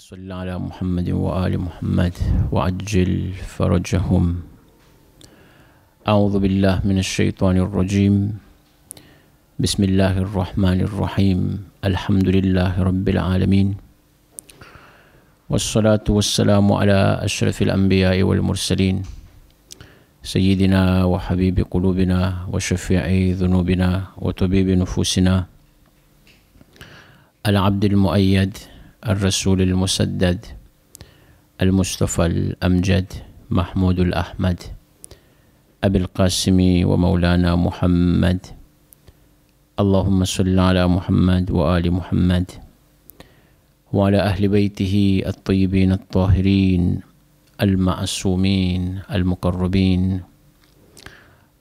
صل على محمد وآل محمد وعجل فرجهم أعوذ بالله من الشيطان الرجيم بسم الله الرحمن الرحيم الحمد لله رب العالمين والصلاة والسلام على أشرف الأنبياء والمرسلين سيدنا وحبيب قلوبنا وشفيع ذنوبنا وطبيب نفوسنا العبد المؤيد الرسول المسدد المصطفى الأمجد محمود الأحمد أبي القاسم ومولانا محمد اللهم صل على محمد وآل محمد وعلى أهل بيته الطيبين الطاهرين المعصومين المقربين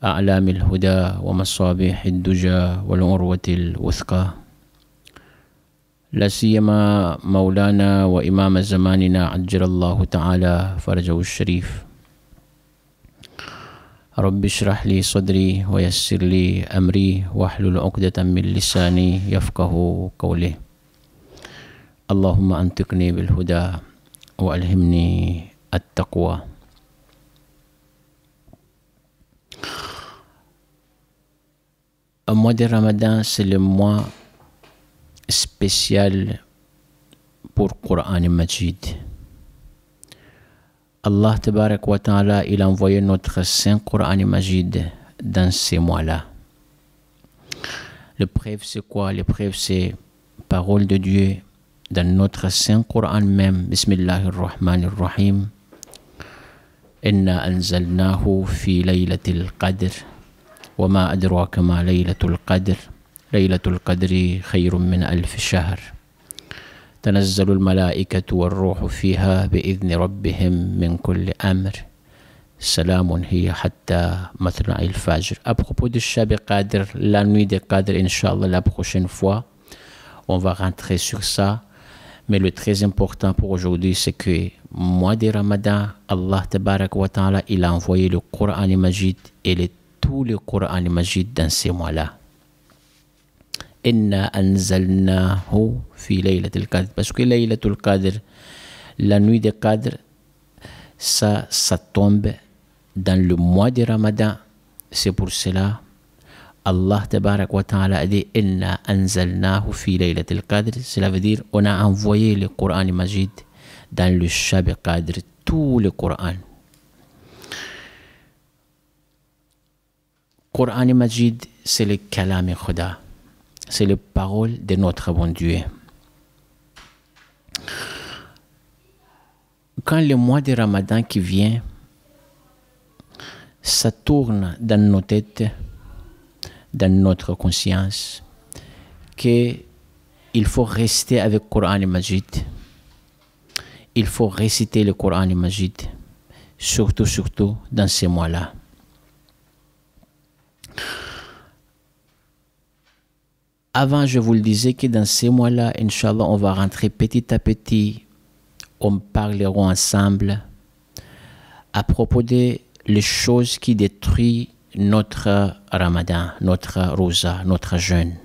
أعلام الهدى ومصابيح الدجى والعروة الوثقى لا سيما مولانا وإمام زماننا عجل الله تعالى فرجه الشريف رب اشرح لي صدري ويسر لي أمري واحلل عقدة من لساني يفقه قولي اللهم أنطقني بالهدى وألهمني التقوى Un mois de Ramadan, c'est le mois spécial pour Coran Majid. Allah Tabarak wa Ta'ala, il a envoyé notre Saint Coran Majid dans ces mois-là. Le preuve, c'est quoi Le preuve, c'est parole de Dieu dans notre Saint Coran même. Bismillahir Rahmanir Rahim. Inna anzalnahu fi في qadr wa ma أدراك ma laylatul qadr ليلة القدر خير من ألف شهر تنزل الملائكة والروح فيها بإذن ربهم من كل أمر سلام هي حتى مطلع الفجر. À propos de Shab Qadr, la nuit de Qadr, Inch'Allah, la prochaine on va rentrer sur ça. Mais le très important pour aujourd'hui, c'est que mois de Ramadan, Allah Tabarak wa Ta'ala, il a envoyé le Coran et Majid et les, tout le Coran et Majid dans ces mois-là. إنا أنزلناه في ليلة القدر parce que ليلة القدر la nuit de قدر ça ça tombe dans le mois de Ramadan c'est pour cela Allah تبارك وتعالى a dit إنا أنزلناه في ليلة القدر cela veut dire on a envoyé le Coran Majid dans le Shab Qadr tout le Coran Coran Majid c'est le Kalam Khuda C'est les parole de notre bon Dieu. Quand le mois de Ramadan qui vient, ça tourne dans nos têtes, dans notre conscience, il faut rester avec le Coran et Majid. Il faut réciter le Coran et Majid, surtout, surtout dans ces mois-là. Avant, je vous le disais que dans ces mois-là, Inch'Allah, on va rentrer petit à petit. On parlera ensemble à propos des choses qui détruisent notre ramadan, notre rosa, notre jeûne.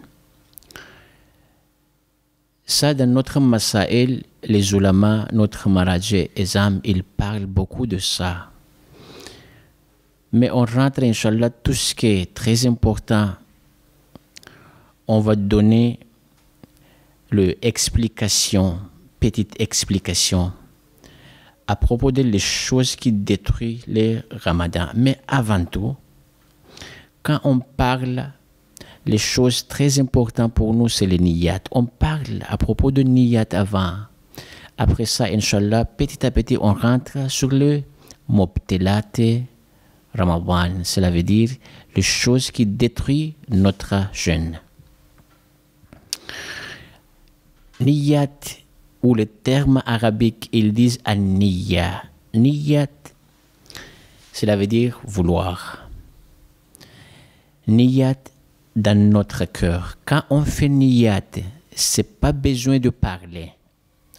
Ça, dans notre masail, les ulamas, notre marajé, Zam, ils parlent beaucoup de ça. Mais on rentre, Inch'Allah, tout ce qui est très important on va donner le petite explication à propos des les choses qui détruisent les Ramadan. Mais avant tout, quand on parle, les choses très importantes pour nous, c'est les niyat. On parle à propos de niyat avant. Après ça, Inch'Allah, petit à petit, on rentre sur le mobtelate ramadan. Cela veut dire les choses qui détruisent notre jeûne niyat, ou le terme arabique, ils disent à niyat Niyat, cela veut dire vouloir. Niyat dans notre cœur. Quand on fait niyat, c'est pas besoin de parler.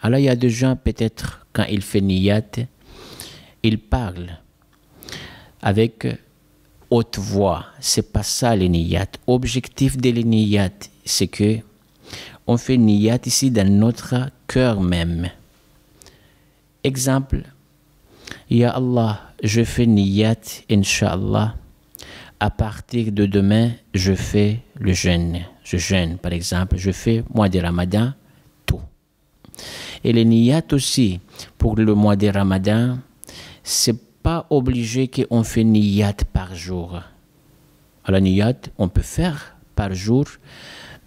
Alors il y a des gens peut-être quand ils font niyat, ils parlent avec haute voix. C'est pas ça le niyat. Objectif de le niyat, c'est que on fait niyat ici dans notre cœur même. Exemple, Ya Allah, je fais niyat, inshallah. À partir de demain, je fais le jeûne. Je jeûne, par exemple, je fais mois de Ramadan, tout. Et les niyat aussi, pour le mois de Ramadan, c'est pas obligé qu'on fait niyat par jour. À la niyat, on peut faire par jour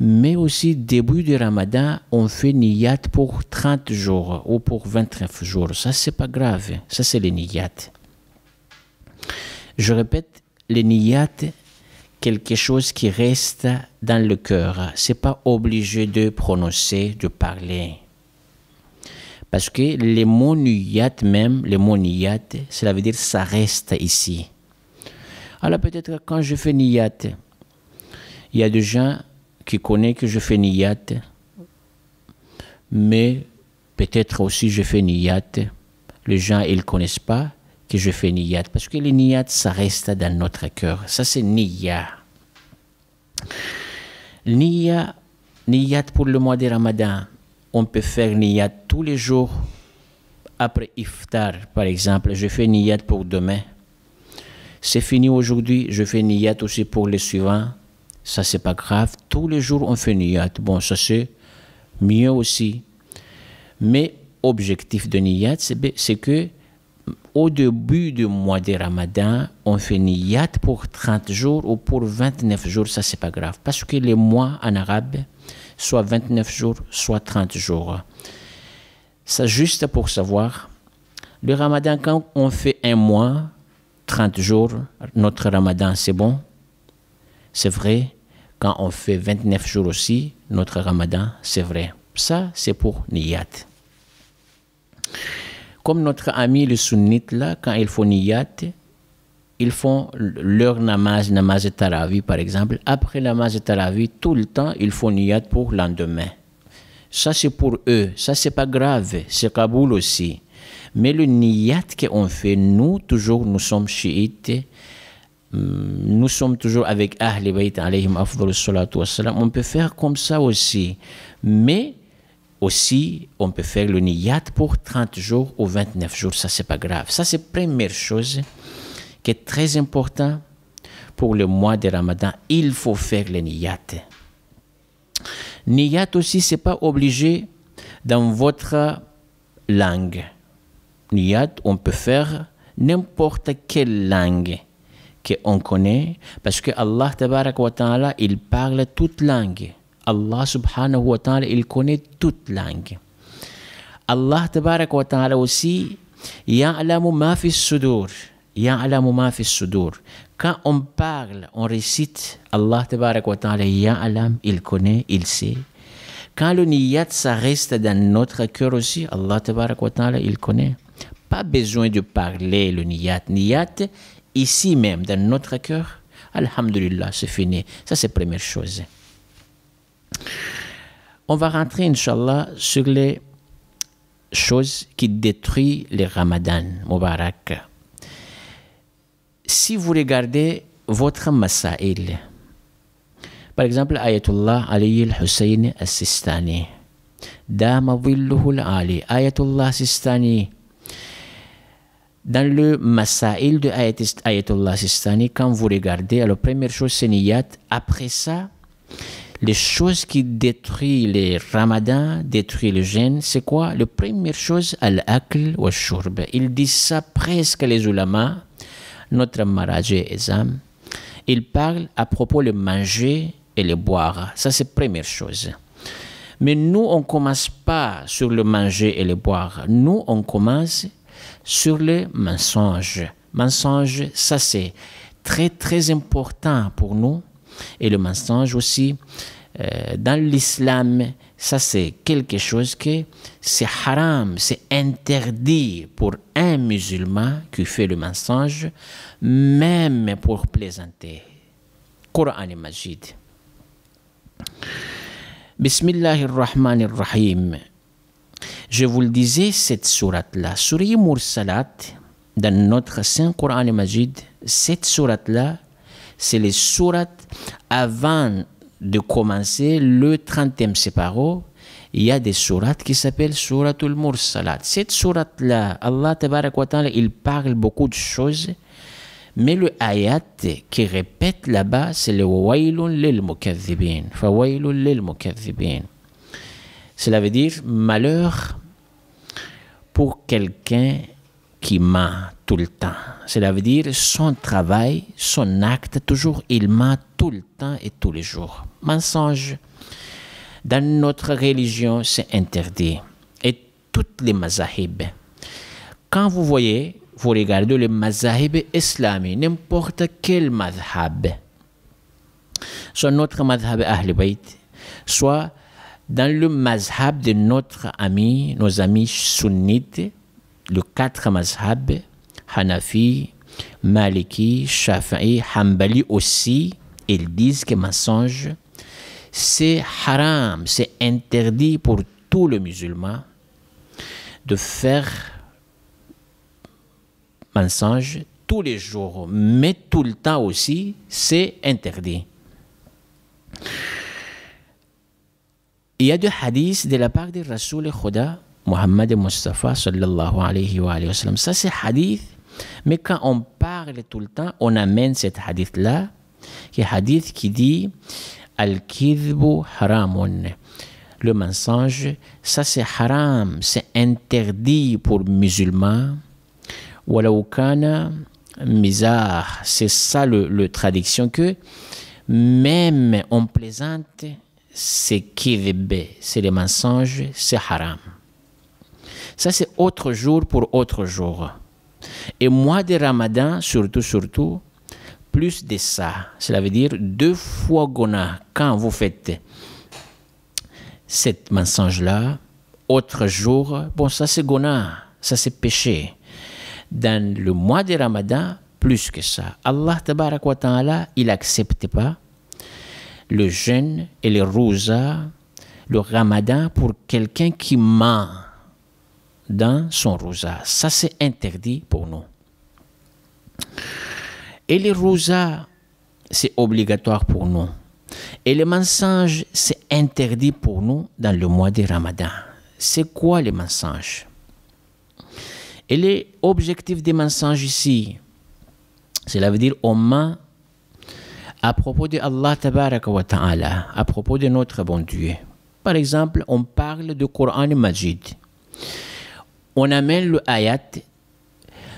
mais aussi début du ramadan, on fait niyat pour 30 jours ou pour 29 jours. Ça, c'est pas grave. Ça, c'est les niyat. Je répète, les niyat, quelque chose qui reste dans le cœur. C'est pas obligé de prononcer, de parler. Parce que les mots niyat même, les mots niyat, cela veut dire ça reste ici. Alors peut-être quand je fais niyat, il y a des gens qui connaît que je fais niyat, mais peut-être aussi je fais niyat. Les gens, ils ne connaissent pas que je fais niyat, parce que les niyat, ça reste dans notre cœur. Ça, c'est niyat. Niyat, niyat pour le mois de Ramadan. On peut faire niyat tous les jours. Après iftar, par exemple, je fais niyat pour demain. C'est fini aujourd'hui, je fais niyat aussi pour le suivant ça, c'est pas grave. Tous les jours, on fait niyat. Bon, ça, c'est mieux aussi. Mais objectif de niyat, c'est que au début du mois de Ramadan, on fait niyat pour 30 jours ou pour 29 jours, ça c'est pas grave. Parce que les mois en arabe, soit 29 jours, soit 30 jours. Ça juste pour savoir, le Ramadan, quand on fait un mois, 30 jours, notre Ramadan c'est bon, c'est vrai. Quand on fait 29 jours aussi, notre ramadan, c'est vrai. Ça, c'est pour Niyat. Comme notre ami le sunnite, là, quand il faut Niyat, ils font leur namaz, namaz et taravi par exemple. Après namaz et taravi, tout le temps, ils font niyat pour lendemain. Ça, c'est pour eux. Ça, c'est pas grave. C'est Kaboul aussi. Mais le niyat qu'on fait, nous, toujours, nous sommes chiites. Hmm, nous sommes toujours avec Ahl Bayt alayhim On peut faire comme ça aussi. Mais aussi, on peut faire le niyat pour 30 jours ou 29 jours. Ça, c'est pas grave. Ça, c'est première chose qui est très importante pour le mois de Ramadan. Il faut faire le niyat. Niyat aussi, c'est pas obligé dans votre langue. Niyat, on peut faire n'importe quelle langue qu'on connaît, parce que Allah wa ta'ala, il parle toute langue. Allah subhanahu wa ta'ala, il connaît toute langue. Allah wa ta'ala aussi, ya'lamu ma fi sudur. Ya'lamu ma fi sudur. Quand on parle, on récite, Allah wa ta'ala, ya'lam, il connaît, il sait. Quand le niyat, ça reste dans notre cœur aussi, Allah wa ta'ala, il connaît. Pas besoin de parler le niyat. Niyat, ici même, dans notre cœur, Alhamdulillah, c'est fini. Ça, c'est la première chose. On va rentrer, Inch'Allah, sur les choses qui détruisent le Ramadan, Mubarak. Si vous regardez votre Masail, par exemple, Ayatullah Ali al-Hussein al-Sistani, Dama al-Ali, Ayatullah Assistani dans le Masail de Ayatollah Sistani, quand vous regardez, la première chose, c'est Niyat. Après ça, les choses qui détruisent les ramadans, détruisent le jeûne, c'est quoi La première chose, al-akl wa shurb. Ils disent ça presque les ulama, notre et Ezam. Il parle à propos de manger et de boire. Ça, c'est première chose. Mais nous, on commence pas sur le manger et le boire. Nous, on commence sur le mensonge. Mensonge, ça c'est très très important pour nous. Et le mensonge aussi, euh, dans l'islam, ça c'est quelque chose que c'est haram, c'est interdit pour un musulman qui fait le mensonge, même pour plaisanter. Coran et Majid. Bismillahirrahmanirrahim je vous le disais, cette sourate-là, suri Mursalat, dans notre Saint Coran et Majid, cette sourate-là, c'est les sourates avant de commencer le 30e séparo. Il y a des sourates qui s'appellent Al Mursalat. Cette sourate-là, Allah Ta'ala, il parle beaucoup de choses, mais le ayat qui répète là-bas, c'est le Wailun lil cela veut dire malheur pour quelqu'un qui ment tout le temps. Cela veut dire son travail, son acte, toujours il ment tout le temps et tous les jours. Mensonge. Dans notre religion, c'est interdit. Et toutes les mazahib. Quand vous voyez, vous regardez les mazahib islamiques, n'importe quel mazhab, soit notre mazhab Ahl Bayt, soit dans le mazhab de notre ami, nos amis sunnites, le quatre mazhab, Hanafi, Maliki, Shafi'i, Hanbali aussi, ils disent que mensonge, c'est haram, c'est interdit pour tout le musulman de faire mensonge tous les jours, mais tout le temps aussi, c'est interdit. Il y a deux hadiths de la part du Rasoul Khuda, Mohammed Mustafa sallallahu alayhi wa, alayhi wa sallam. Ça, c'est hadith, mais quand on parle tout le temps, on amène cet hadith-là, qui est hadith qui dit Al-Kidbu haramun. Le mensonge, ça c'est haram, c'est interdit pour musulmans. Walaoukana mizah » c'est ça le, le traduction que même on plaisante c'est kibbe, c'est les mensonges, c'est haram. Ça, c'est autre jour pour autre jour. Et mois de Ramadan, surtout, surtout, plus de ça, cela veut dire deux fois gona, quand vous faites cette mensonge-là, autre jour, bon, ça c'est gona, ça c'est péché. Dans le mois de Ramadan, plus que ça. Allah, tabarak il n'accepte pas le jeûne et le rosa, le ramadan pour quelqu'un qui ment dans son rosa. Ça, c'est interdit pour nous. Et le rosa, c'est obligatoire pour nous. Et les mensonges, c'est interdit pour nous dans le mois de Ramadan. C'est quoi les mensonges Et l'objectif des mensonges ici, cela veut dire on ment à propos de Allah wa ta'ala, à propos de notre bon Dieu. Par exemple, on parle du Coran Majid. On amène le ayat,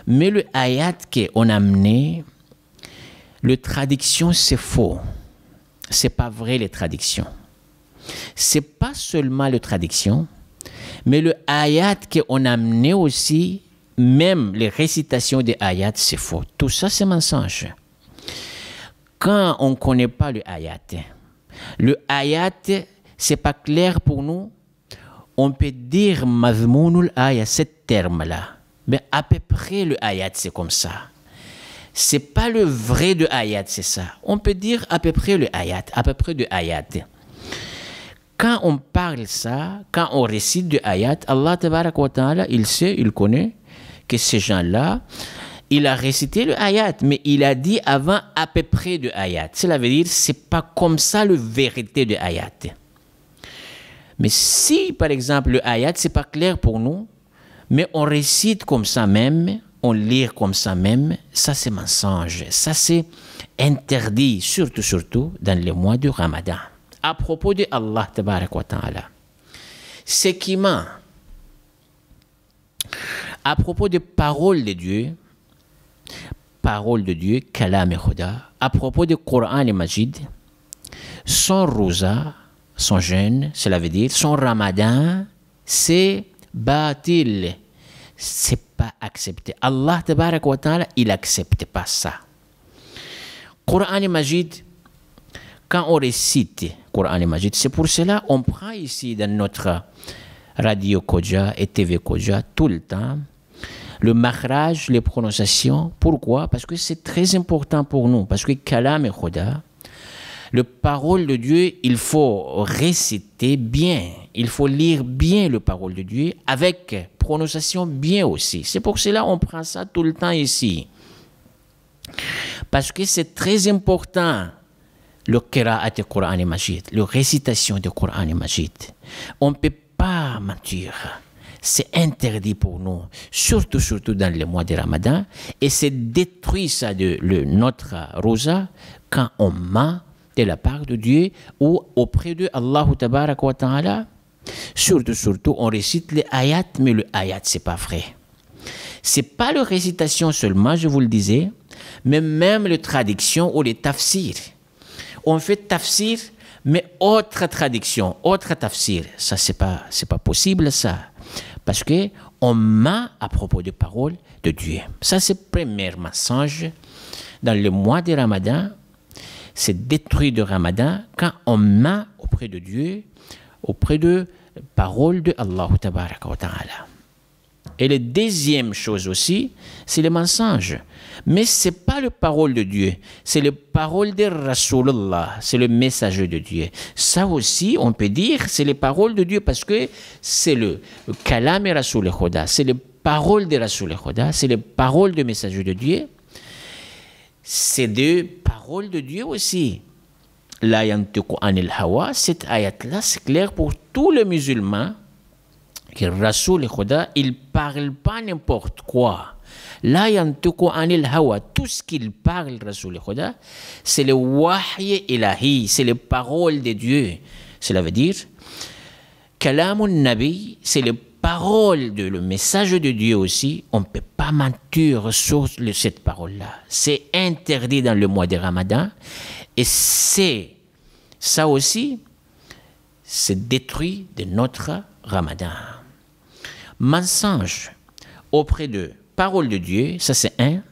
mais le ayat qu'on a amené, le traduction c'est faux. C'est pas vrai les traductions. C'est pas seulement le traduction, mais le ayat qu'on a amené aussi, même les récitations des ayats, c'est faux. Tout ça, c'est mensonge quand on ne connaît pas le ayat, le ayat, c'est pas clair pour nous, on peut dire mazmounul ayat, ce terme-là. Mais à peu près le ayat, c'est comme ça. C'est pas le vrai de ayat, c'est ça. On peut dire à peu près le ayat, à peu près de ayat. Quand on parle ça, quand on récite du « ayat, Allah il sait, il connaît que ces gens-là, il a récité le ayat, mais il a dit avant à peu près de ayat. Cela veut dire c'est pas comme ça le vérité de ayat. Mais si par exemple le ayat c'est pas clair pour nous, mais on récite comme ça même, on lit comme ça même, ça c'est mensonge, ça c'est interdit, surtout surtout dans les mois du Ramadan. À propos de Allah Ta'ala, ce qui m'a, à propos des paroles de Dieu, parole de Dieu, Kalam à propos du Coran et Majid, son rosa, son jeûne, cela veut dire son ramadan, c'est bâtil. C'est pas accepté. Allah il accepte pas ça. Coran et Majid, quand on récite Coran et Majid, c'est pour cela on prend ici dans notre radio Koja et TV Koja tout le temps le marrage, les prononciations. Pourquoi Parce que c'est très important pour nous. Parce que Kalam et Khoda, le parole de Dieu, il faut réciter bien. Il faut lire bien le parole de Dieu avec prononciation bien aussi. C'est pour cela on prend ça tout le temps ici. Parce que c'est très important le qira'at du Coran et Majid, le récitation du Coran et Majid. On ne peut pas mentir c'est interdit pour nous, surtout, surtout dans les mois de Ramadan. Et c'est détruit ça de le, notre rosa quand on ment de la part de Dieu ou auprès de Allah wa ta'ala. Surtout, surtout, on récite les ayats, mais le ayat, c'est pas vrai. C'est pas la récitation seulement, je vous le disais, mais même les traductions ou les tafsirs. On fait tafsir, mais autre traduction, autre tafsir. Ça, c'est pas, c'est pas possible, ça. Parce que on ment à propos des paroles de Dieu. Ça, c'est le premier mensonge. Dans le mois de Ramadan, c'est détruit de Ramadan quand on ment auprès de Dieu, auprès de paroles de Allah et la deuxième chose aussi, c'est le mensonge. Mais ce n'est pas la parole de Dieu, c'est la parole de Rasulullah, c'est le messager de Dieu. Ça aussi, on peut dire, c'est la parole de Dieu parce que c'est le kalam et Rasul c'est les paroles de Rasul c'est la parole du messager de Dieu. C'est des paroles de Dieu aussi. La Anil Hawa, cette ayat-là, c'est clair pour tous les musulmans que Rasoul il parle pas n'importe quoi. Là, Tout ce qu'il parle, Rasoul c'est le wahy ilahi, c'est les paroles de Dieu. Cela veut dire, Kalamun Nabi, c'est les paroles, de, le message de Dieu aussi. On ne peut pas mentir sur cette parole-là. C'est interdit dans le mois de Ramadan. Et c'est ça aussi, c'est détruit de notre Ramadan mensonges auprès de parole de Dieu, ça c'est un.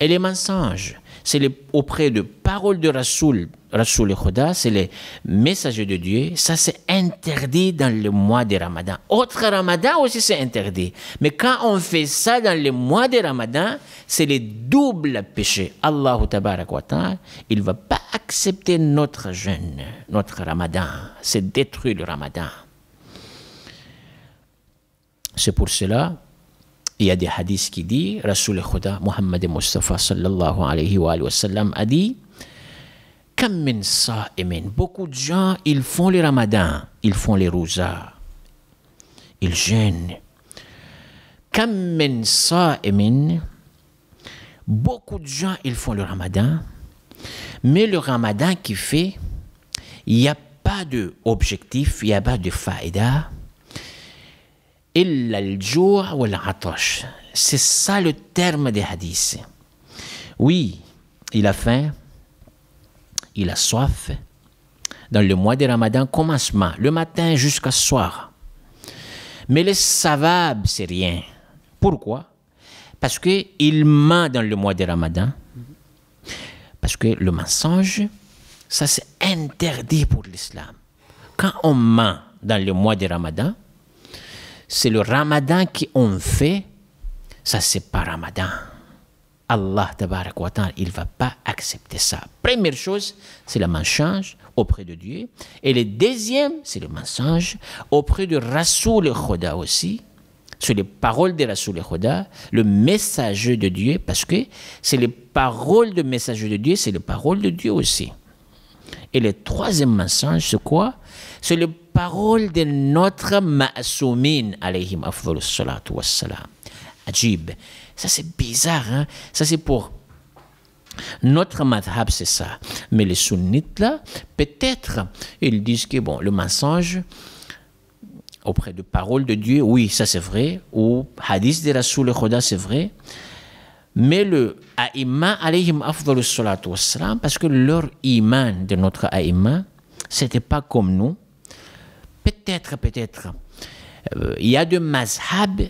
Et les mensonges, c'est auprès de paroles de Rasoul, Rasoul et Khoda, c'est les messagers de Dieu. Ça, c'est interdit dans le mois de Ramadan. Autre Ramadan aussi, c'est interdit. Mais quand on fait ça dans le mois de Ramadan, c'est le double péché. Allah, il ne va pas accepter notre jeûne, notre Ramadan. C'est détruit le Ramadan. C'est pour cela, il y a des hadiths qui disent, Rasul Khuda, Muhammad Mustafa sallallahu alayhi wa, alayhi wa sallam, a dit, Beaucoup de gens, ils font le ramadan, ils font les rousas, ils jeûnent. Beaucoup de gens, ils font le ramadan, mais le ramadan qui fait, il n'y a pas d'objectif, il n'y a pas de faïda, ou le C'est ça le terme des hadiths. Oui, il a faim, il a soif. Dans le mois de Ramadan, commencement, le matin jusqu'à soir. Mais le savab, c'est rien. Pourquoi Parce qu'il ment dans le mois de Ramadan. Parce que le mensonge, ça c'est interdit pour l'islam. Quand on ment dans le mois de Ramadan, c'est le ramadan qu'on fait, ça c'est pas ramadan. Allah tabarak wa il va pas accepter ça. Première chose, c'est le mensonge auprès de Dieu. Et le deuxième, c'est le mensonge auprès de Rasoul Khoda aussi. C'est les paroles de Rasoul Khoda, le messager de Dieu, parce que c'est les paroles de messager de Dieu, c'est les paroles de Dieu aussi. Et le troisième mensonge, c'est quoi C'est le Parole de notre Ma'soumine, alayhim afdol salatu wassalam. Ajib. Ça, c'est bizarre, hein? Ça, c'est pour. Notre madhab, c'est ça. Mais les sunnites, là, peut-être, ils disent que, bon, le mensonge, auprès de paroles de Dieu, oui, ça c'est vrai, ou hadith de Rasoul Khoda, c'est vrai, mais le aïma, alayhim afdol salatu wassalam, parce que leur iman de notre aïma, c'était pas comme nous, Peut-être, peut-être. Euh, il y a des mashab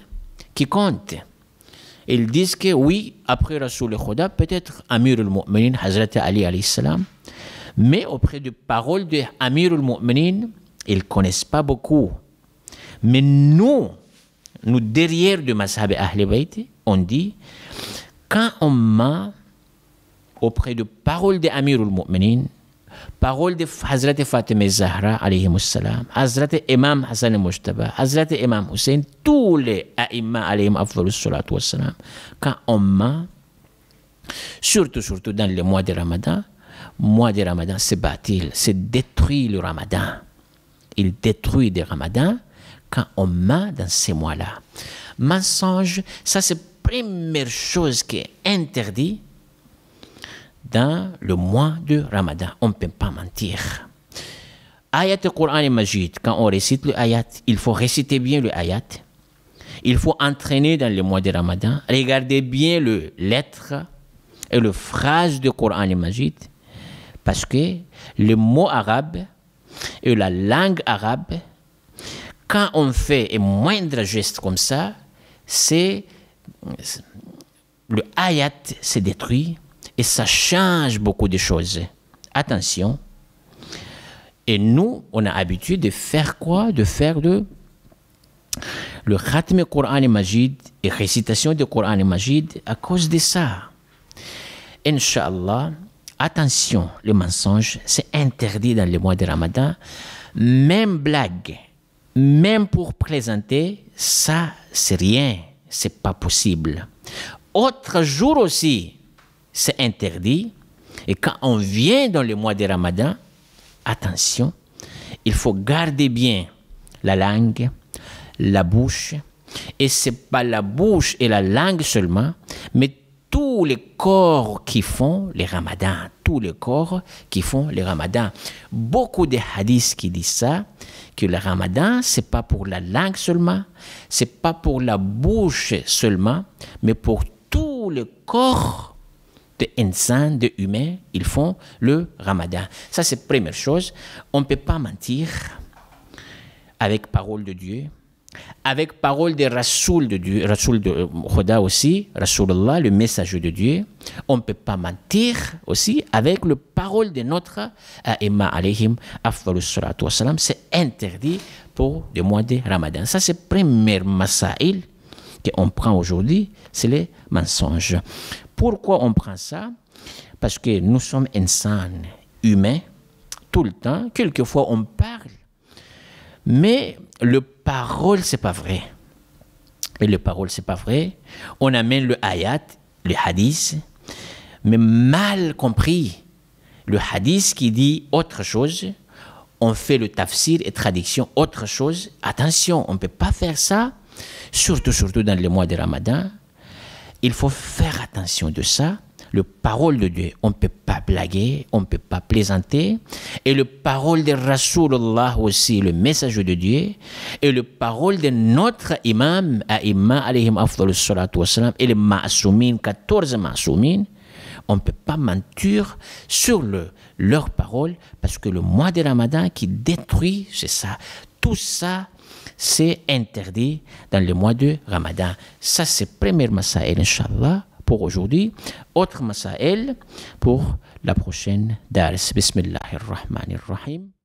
qui comptent. Ils disent que oui, après Rasoul de peut-être Amir al-Mu'minin, Hazrat Ali salam, mais auprès des paroles de Amir al-Mu'minin, ils ne connaissent pas beaucoup. Mais nous, nous derrière de Mazhab Ahl Bayt, on dit, quand on ment auprès des paroles de Amir al-Mu'minin, parole de Hazrat Fatima Zahra, alayhi salam, Hazrat Imam Hassan Mujtaba, Hazrat Imam Hussein, tous les Aïma, alayhi salam, quand on ment, surtout, surtout dans le mois de Ramadan, mois de Ramadan, c'est bâtir, c'est détruit le Ramadan. Il détruit le Ramadan quand on ment dans ces mois-là. Mensonge, ça c'est la première chose qui est interdite dans le mois de Ramadan. On ne peut pas mentir. Ayat du Coran et Majid, quand on récite le ayat, il faut réciter bien le ayat. Il faut entraîner dans le mois de Ramadan. Regardez bien le lettre et le phrase du Coran et Majid. Parce que le mot arabe et la langue arabe, quand on fait un moindre geste comme ça, c'est le ayat se détruit et ça change beaucoup de choses. Attention. Et nous, on a l'habitude de faire quoi De faire le, le al Coran et Majid et récitation du Coran et Majid à cause de ça. Inch'Allah, attention, le mensonge, c'est interdit dans le mois de Ramadan. Même blague, même pour présenter, ça, c'est rien. C'est pas possible. Autre jour aussi, c'est interdit. Et quand on vient dans le mois de Ramadan, attention, il faut garder bien la langue, la bouche, et c'est pas la bouche et la langue seulement, mais tous les corps qui font les ramadans, tous les corps qui font les ramadans. Beaucoup de hadiths qui disent ça, que le ramadan, c'est pas pour la langue seulement, c'est pas pour la bouche seulement, mais pour tout le corps de insan, de humains, ils font le ramadan. Ça, c'est la première chose. On ne peut pas mentir avec parole de Dieu, avec parole des Rasoul de Dieu, Rasoul de euh, Khoda aussi, Allah... le messager de Dieu. On ne peut pas mentir aussi avec le parole de notre Emma euh, alayhim, c'est interdit pour le mois de Ramadan. Ça, c'est le premier masail qu'on prend aujourd'hui, c'est les mensonges. Pourquoi on prend ça Parce que nous sommes insanes, humains, tout le temps. Quelquefois, on parle. Mais le parole, c'est pas vrai. Et le parole, c'est pas vrai. On amène le ayat, le hadith, mais mal compris. Le hadith qui dit autre chose, on fait le tafsir et traduction autre chose. Attention, on ne peut pas faire ça, surtout, surtout dans les mois de Ramadan. Il faut faire attention de ça. Le parole de Dieu, on ne peut pas blaguer, on ne peut pas plaisanter. Et le parole de Allah aussi, le message de Dieu. Et le parole de notre imam, Imam alayhim salatu wassalam, et les maasoumines, 14 maasoumines. on ne peut pas mentir sur le, leur parole parce que le mois de Ramadan qui détruit, c'est ça, tout ça c'est interdit dans le mois de Ramadan. Ça, c'est première Masael, Inch'Allah, pour aujourd'hui. Autre Masael pour la prochaine Dars. Bismillahirrahmanirrahim.